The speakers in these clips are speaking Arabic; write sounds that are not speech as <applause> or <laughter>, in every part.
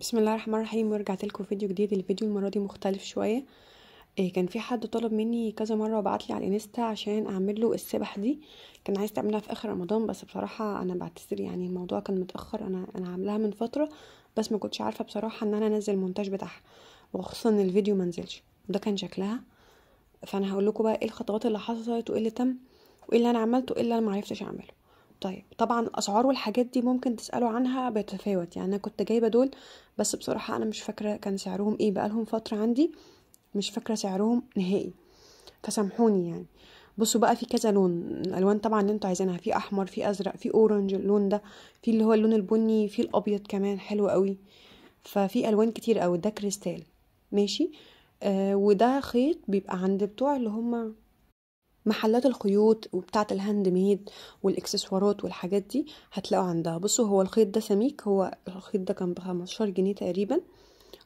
بسم الله الرحمن الرحيم ورجعت لكم فيديو جديد الفيديو المره دي مختلف شويه إيه كان في حد طلب مني كذا مره وبعت لي على الانستا عشان اعمل له السبح دي كان عايز تعملها في اخر رمضان بس بصراحه انا بعتذر يعني الموضوع كان متاخر انا انا عاملاها من فتره بس ما كنتش عارفه بصراحه ان انا انزل المونتاج بتاعها وخصوصا ان الفيديو ما نزلش ده كان شكلها فانا هقول لكم بقى ايه الخطوات اللي حصلت وايه اللي تم وايه اللي انا عملته وايه اللي انا ما عرفتش اعمله طيب طبعا الاسعار والحاجات دي ممكن تسالوا عنها بتفاوت يعني انا كنت جايبه دول بس بصراحه انا مش فاكره كان سعرهم ايه بقالهم فتره عندي مش فاكره سعرهم نهائي فسامحوني يعني بصوا بقى في كذا لون الالوان طبعا اللي انتوا عايزينها في احمر في ازرق في اورنج اللون ده في اللي هو اللون البني في الابيض كمان حلو قوي ففي الوان كتير قوي ده كريستال ماشي آه وده خيط بيبقى عند بتوع اللي هم محلات الخيوط وبتاعة الهاند ميد والاكسسوارات والحاجات دي هتلاقوا عندها بصوا هو الخيط ده سميك هو الخيط ده كان بخمستاشر جنيه تقريبا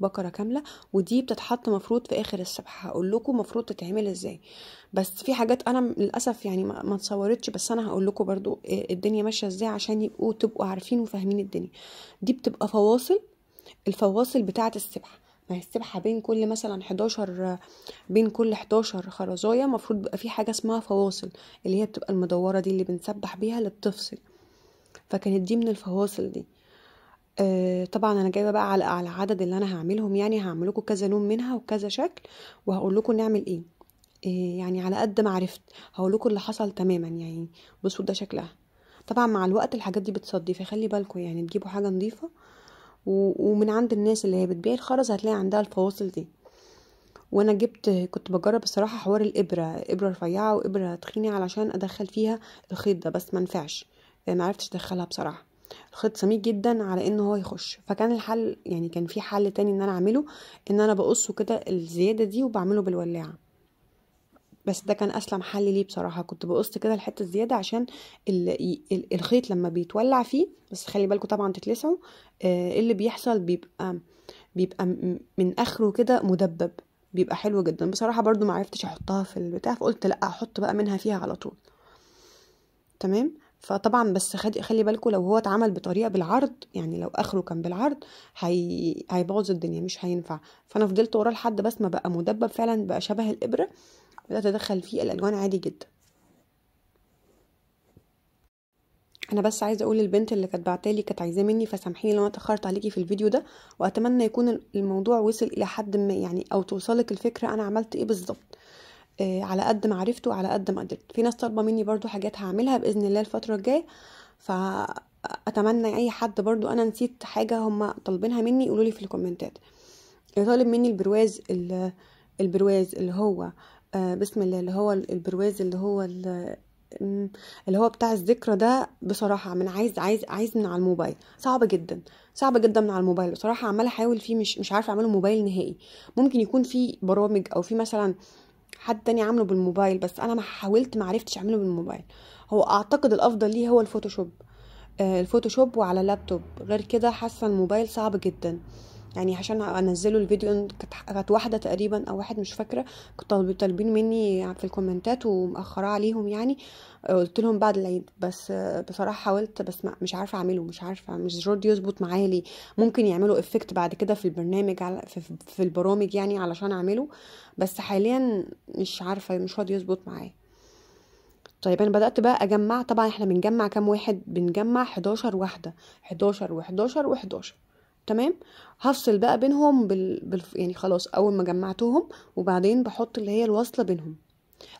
بكرة كاملة ودي بتتحط مفروض في اخر السبحة هقول لكم مفروض تتعمل ازاي بس في حاجات انا للاسف يعني ما اتصورتش بس انا هقول لكم برضو آه، الدنيا ماشية ازاي عشان يبقوا تبقوا عارفين وفاهمين الدنيا دي بتبقى فواصل الفواصل بتاعة السبحة ما هي السبحة بين كل مثلا 11 بين كل 11 خرزاية المفروض بيبقى في حاجة اسمها فواصل اللي هي بتبقى المدورة دي اللي بنسبح بيها اللي بتفصل فكانت دي من الفواصل دي آه طبعا انا جايبه بقى على على العدد اللي انا هعملهم يعني هعمل لكم كذا لون منها وكذا شكل وهقول لكم نعمل ايه آه، يعني على قد ما عرفت هقول لكم اللي حصل تماما يعني بصوا ده شكلها طبعا مع الوقت الحاجات دي بتصدي فخلي بالكم يعني تجيبوا حاجه نظيفه ومن عند الناس اللي هي بتبيع الخرز هتلاقي عندها الفواصل دي وانا جبت كنت بجرب الصراحه حوار الابره ابره رفيعه وابره تخينه علشان ادخل فيها الخيط ده بس ما نفعش ما عرفتش ادخلها بصراحه الخيط سميك جدا على ان هو يخش فكان الحل يعني كان في حل تاني ان انا اعمله ان انا بقصه كده الزياده دي وبعمله بالولاعه بس ده كان اسلم حل ليه بصراحه كنت بقص كده الحته الزياده عشان الخيط لما بيتولع فيه بس خلي بالكم طبعا تتلسعوا آه، اللي بيحصل بيبقى بيبقى من اخره كده مدبب بيبقى حلو جدا بصراحه برضو ما عرفتش احطها في البتاع فقلت لا احط بقى منها فيها على طول تمام فطبعا بس خلي بالكم لو هو اتعمل بطريقه بالعرض يعني لو اخره كان بالعرض هي... هيبوظ الدنيا مش هينفع فانا فضلت وراه لحد بس ما بقى مدبب فعلا بقى شبه الابره بدأت أدخل فيه الألوان عادي جدا انا بس عايزه اقول للبنت اللي كانت بعتالي كانت عايزاه مني فسامحيني لو انا اتاخرت عليكي في الفيديو ده واتمنى يكون الموضوع وصل الى حد ما يعني او توصلك الفكره انا عملت ايه بالظبط آه على قد ما عرفت وعلى قد ما قدرت في ناس طالبه مني برضو حاجات هعملها باذن الله الفتره الجايه فاتمنى اي حد برضو انا نسيت حاجه هم طالبينها مني يقولوا لي في الكومنتات طالب مني البرواز البرواز اللي هو آه، بسم الله اللي هو البرواز اللي هو اللي هو بتاع الذكرى ده بصراحه من عايز عايز عايز من على الموبايل صعب جدا صعب جدا من على الموبايل بصراحه عماله احاول فيه مش مش عارفه اعمله موبايل نهائي ممكن يكون في برامج او في مثلا حد تاني عامله بالموبايل بس انا ما حاولت ما عرفتش اعمله بالموبايل هو اعتقد الافضل ليه هو الفوتوشوب آه، الفوتوشوب وعلى لابتوب غير كده حاسه الموبايل صعب جدا يعني عشان انزله الفيديو كانت واحده تقريبا او واحد مش فاكره كنت طالبين مني في الكومنتات ومأخراه عليهم يعني قلت لهم بعد العيد بس بصراحه حاولت بس مش عارفه اعمله مش عارفه مش راضي يظبط معايا ليه ممكن يعملوا افكت بعد كده في البرنامج على في البرامج يعني علشان اعمله بس حاليا مش عارفه مش راضي يظبط معايا طيب انا بدات بقى اجمع طبعا احنا بنجمع كام واحد بنجمع 11 واحده 11 و11 و11 تمام هفصل بقى بينهم بال... بال... يعني خلاص اول ما جمعتهم وبعدين بحط اللي هي الوصله بينهم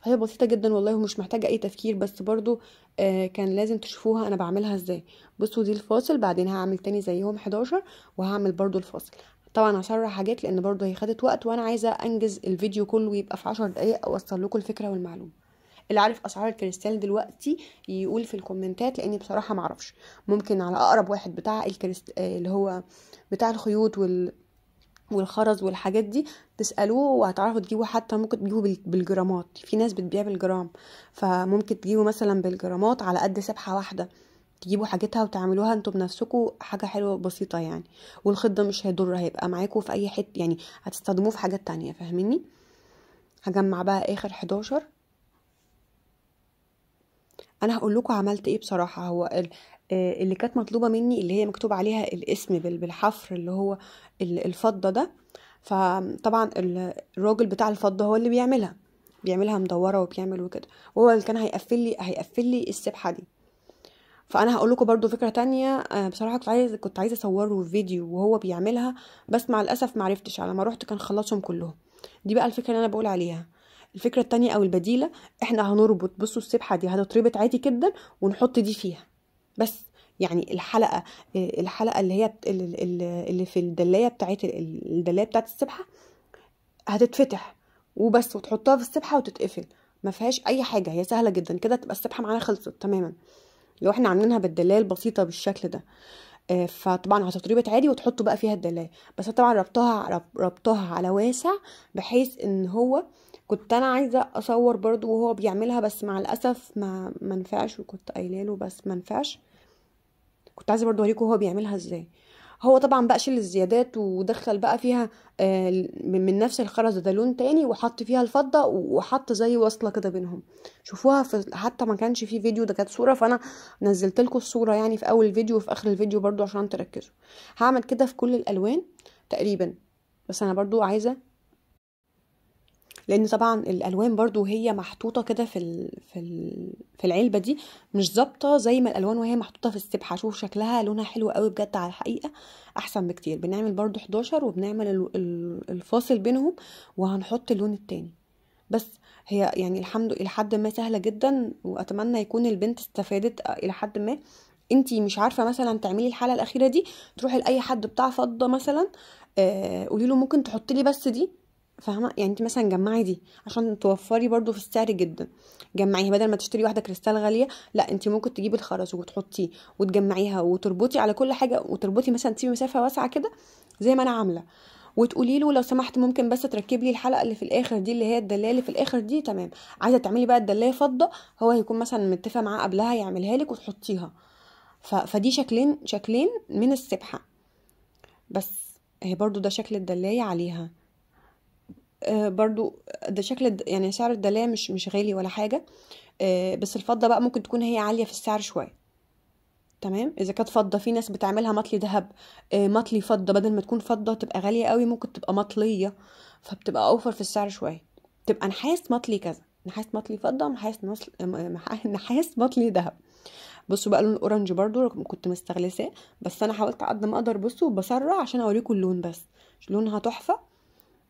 هي بسيطه جدا والله ومش محتاجه اي تفكير بس برضو آه كان لازم تشوفوها انا بعملها ازاي بصوا دي الفاصل بعدين هعمل تاني زيهم 11 وهعمل برضو الفاصل طبعا هسرع حاجات لان برضو هي خدت وقت وانا عايزه انجز الفيديو كله يبقى في 10 دقايق اوصل لكم الفكره والمعلومه اللي عارف اسعار الكريستال دلوقتي يقول في الكومنتات لاني بصراحه ما اعرفش ممكن على اقرب واحد بتاع الكريست آه، اللي هو بتاع الخيوط وال والخرز والحاجات دي تسالوه وهتعرفوا تجيبوا حتى ممكن تجيبوا بالجرامات في ناس بتبيع بالجرام فممكن تجيبوا مثلا بالجرامات على قد سبحه واحده تجيبوا حاجتها وتعملوها انتوا بنفسكم حاجة حلوة بسيطة يعني والخضه مش هيضر هيبقى معاكم في اي حتة يعني هتستخدموه في حاجات تانية فاهميني هجمع بقى اخر 11 انا هقول لكم عملت ايه بصراحه هو آه، اللي كانت مطلوبه مني اللي هي مكتوب عليها الاسم بالحفر اللي هو الفضه ده فطبعا الراجل بتاع الفضه هو اللي بيعملها بيعملها مدوره وبيعمل وكده وهو اللي كان هيقفل لي هيقفل لي السبحه دي فانا هقول لكم برده فكره تانية آه، بصراحه كنت عايزه كنت عايزه اصوره فيديو وهو بيعملها بس مع الاسف معرفتش على ما روحت كان خلصهم كلهم دي بقى الفكره اللي انا بقول عليها الفكره التانية او البديله احنا هنربط بصوا السبحه دي هتتربط عادي جدا ونحط دي فيها بس يعني الحلقه آه، الحلقه اللي هي اللي في الدلايه بتاعت الدلايه بتاعت السبحه هتتفتح وبس وتحطها في السبحه وتتقفل ما فيهاش اي حاجه هي سهله جدا كده تبقى السبحه معانا خلصت تماما لو احنا عاملينها بالدلايه البسيطه بالشكل ده آه، فطبعا هتتربط عادي وتحطوا بقى فيها الدلايه بس طبعا ربطها ربطها على واسع بحيث ان هو كنت انا عايزه اصور برضو وهو بيعملها بس مع الاسف ما منفعش وكنت قايله له بس منفعش كنت عايزه برضو اوريكم هو بيعملها ازاي هو طبعا بقى شيل الزيادات ودخل بقى فيها آه، من نفس الخرز ده لون تاني وحط فيها الفضه وحط زي وصله كده بينهم شوفوها في حتى ما كانش في فيديو ده كانت صوره فانا نزلت لكم الصوره يعني في اول الفيديو وفي اخر الفيديو برضو عشان تركزوا هعمل كده في كل الالوان تقريبا بس انا برضو عايزه لان طبعا الالوان برضو هي محطوطه كده في في في العلبه دي مش ظابطه زي ما الالوان وهي محطوطه في السبحه شوف شكلها لونها حلو قوي بجد على الحقيقه احسن بكتير بنعمل برضو 11 وبنعمل الفاصل بينهم وهنحط اللون التاني بس هي يعني الحمد لله لحد ما سهله جدا واتمنى يكون البنت استفادت الى حد ما انتي مش عارفه مثلا تعملي الحاله الاخيره دي تروحي لاي حد بتاع فضه مثلا آه قولي له ممكن تحطي لي بس دي فاهمه يعني انت مثلا جمعي دي عشان توفري برضو في السعر جدا جمعيها بدل ما تشتري واحده كريستال غاليه لا انت ممكن تجيبي الخرز وتحطيه وتجمعيها وتربطي على كل حاجه وتربطي مثلا تسيبي مسافه واسعه كده زي ما انا عامله وتقولي له لو سمحت ممكن بس تركب لي الحلقه اللي في الاخر دي اللي هي الدلايه اللي في الاخر دي تمام عايزه تعملي بقى الدلايه فضه هو هيكون مثلا متفق معاه قبلها يعملها لك وتحطيها ف... فدي شكلين شكلين من السبحه بس هي برضو ده شكل الدلايه عليها آه، برضو ده شكل يعني سعر الدلاية مش مش غالي ولا حاجة آه، بس الفضة بقى ممكن تكون هي عالية في السعر شوية تمام اذا كانت فضه في ناس بتعملها مطلي ذهب آه، مطلي فضه بدل ما تكون فضه تبقى غاليه قوي ممكن تبقى مطليه فبتبقى اوفر في السعر شويه تبقى نحاس مطلي كذا نحاس مطلي فضه نحاس نحاس مطلي ذهب بصوا بقى لون الاورنج برضو كنت مستغلساه بس انا حاولت قد ما اقدر بصوا بسرع عشان اوريكم اللون بس لونها تحفه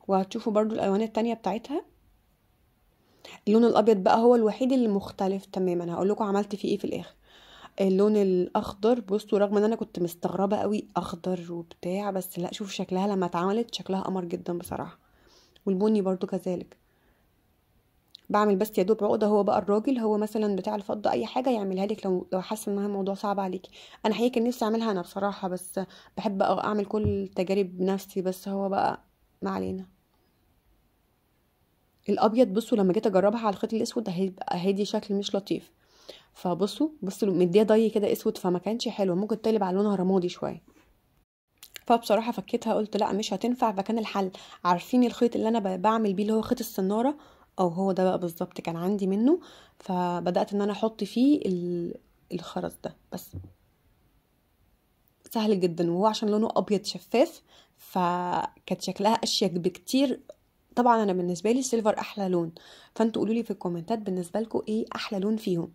وهتشوفوا برضو الالوان التانية بتاعتها اللون الابيض بقى هو الوحيد اللي مختلف تماما هقول لكم عملت فيه ايه في الاخر اللون الاخضر بصوا رغم ان انا كنت مستغربه قوي اخضر وبتاع بس لا شوفوا شكلها لما اتعملت شكلها قمر جدا بصراحه والبني برضو كذلك بعمل بس يا دوب عقده هو بقى الراجل هو مثلا بتاع الفضه اي حاجه يعملها لك لو لو حاسه ان الموضوع صعب عليكي انا حقيقي كان نفسي اعملها انا بصراحه بس بحب اعمل كل التجارب بنفسي بس هو بقى ما علينا الابيض بصوا لما جيت اجربها على الخيط الاسود هيبقى هادي شكل مش لطيف فبصوا بصوا مديه ضي كده اسود فما كانش حلو ممكن تقلب على لونها رمادي شويه فبصراحه فكيتها قلت لا مش هتنفع فكان الحل عارفين الخيط اللي انا بعمل بيه اللي هو خيط السناره او هو ده بقى بالظبط كان عندي منه فبدات ان انا احط فيه الخرز ده بس سهل جدا وهو عشان لونه ابيض شفاف فكانت شكلها اشيك بكتير طبعا انا بالنسبه لي السيلفر احلى لون فانتوا قولوا لي في الكومنتات بالنسبه لكم ايه احلى لون فيهم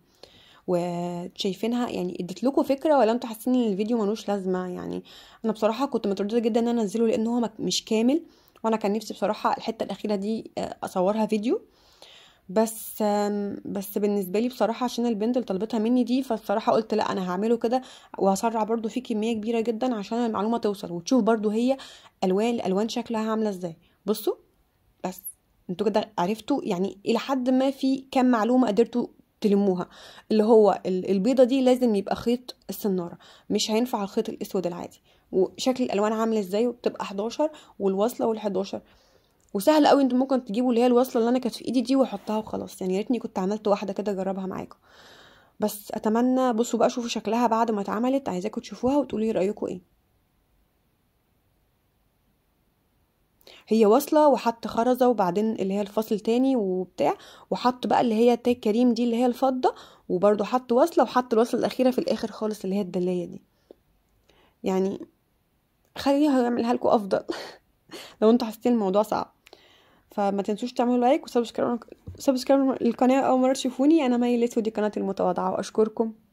وشايفينها يعني اديت لكم فكره ولا انتوا حاسين ان الفيديو ملوش لازمه يعني انا بصراحه كنت متردده جدا ان انا انزله لان هو مش كامل وانا كان نفسي بصراحه الحته الاخيره دي آه، اصورها فيديو بس بس بالنسبه لي بصراحه عشان البنت اللي طلبتها مني دي فالصراحه قلت لا انا هعمله كده وهسرع برده فيه كميه كبيره جدا عشان المعلومه توصل وتشوف برده هي الوان الوان شكلها عامله ازاي بصوا بس انتوا كده عرفتوا يعني الى حد ما في كام معلومه قدرتوا تلموها اللي هو البيضه دي لازم يبقى خيط السناره مش هينفع الخيط الاسود العادي وشكل الالوان عامل ازاي وبتبقى 11 والوصله وال11 وسهل قوي انتوا ممكن تجيبوا اللي هي الوصله اللي انا كانت في ايدي دي واحطها وخلاص يعني يا ريتني كنت عملت واحده كده اجربها معاكم بس اتمنى بصوا بقى شوفوا شكلها بعد ما اتعملت عايزاكم تشوفوها وتقولوا لي رايكم ايه هي واصله وحط خرزه وبعدين اللي هي الفصل تاني وبتاع وحط بقى اللي هي تاج كريم دي اللي هي الفضه وبرده حط واصله وحط الوصله الاخيره في الاخر خالص اللي هي الدليه دي يعني خليها يعملها لكم افضل <laughs> لو انتوا حاسين الموضوع صعب فما تنسوش تعملوا لايك وسبسكرايب سبسكرايب للقناه اول مره تشوفوني انا مي ليتو دي قناتي المتواضعه واشكركم